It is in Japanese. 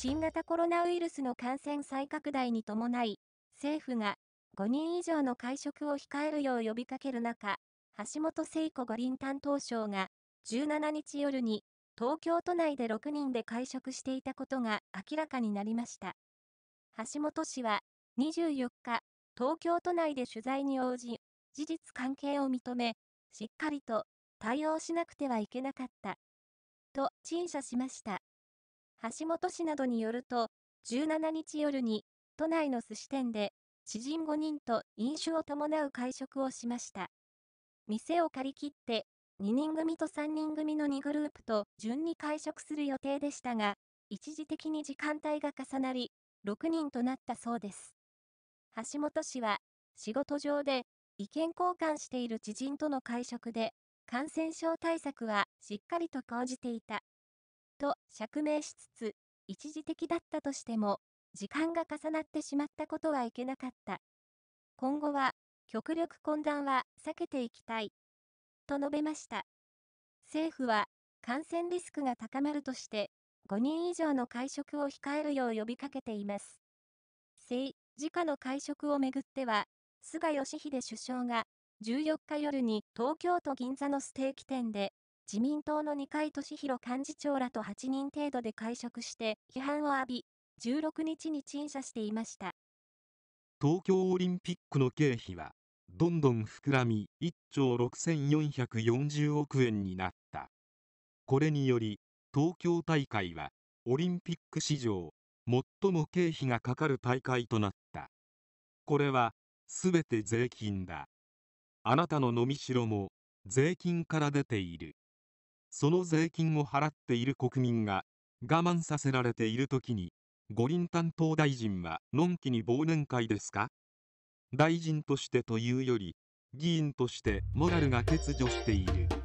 新型コロナウイルスの感染再拡大に伴い、政府が5人以上の会食を控えるよう呼びかける中、橋本聖子五輪担当省が17日夜に東京都内で6人で会食していたことが明らかになりました。橋本氏は24日、東京都内で取材に応じ、事実関係を認め、しっかりと対応しなくてはいけなかった。と陳謝しました。橋本氏などによると、17日夜に、都内の寿司店で、知人5人と飲酒を伴う会食をしました。店を借り切って、2人組と3人組の2グループと順に会食する予定でしたが、一時的に時間帯が重なり、6人となったそうです。橋本氏は、仕事上で意見交換している知人との会食で、感染症対策はしっかりと講じていた。と釈明しつつ、一時的だったとしても、時間が重なってしまったことはいけなかった。今後は、極力混乱は避けていきたい。と述べました。政府は、感染リスクが高まるとして、5人以上の会食を控えるよう呼びかけています。政治家の会食をめぐっては、菅義偉首相が14日夜に東京都銀座のステーキ店で自民党の二階俊博幹事長らと8人程度で会食して批判を浴び、16日に陳謝していました。東京オリンピックの経費は、どんどん膨らみ、1兆6440億円になった。これにより、東京大会は、オリンピック史上、最も経費がかかる大会となった。これは、すべて税金だ。あなたの飲みしろも、税金から出ている。その税金を払っている国民が我慢させられている時に五輪担当大臣はのんきに忘年会ですか大臣としてというより議員としてモラルが欠如している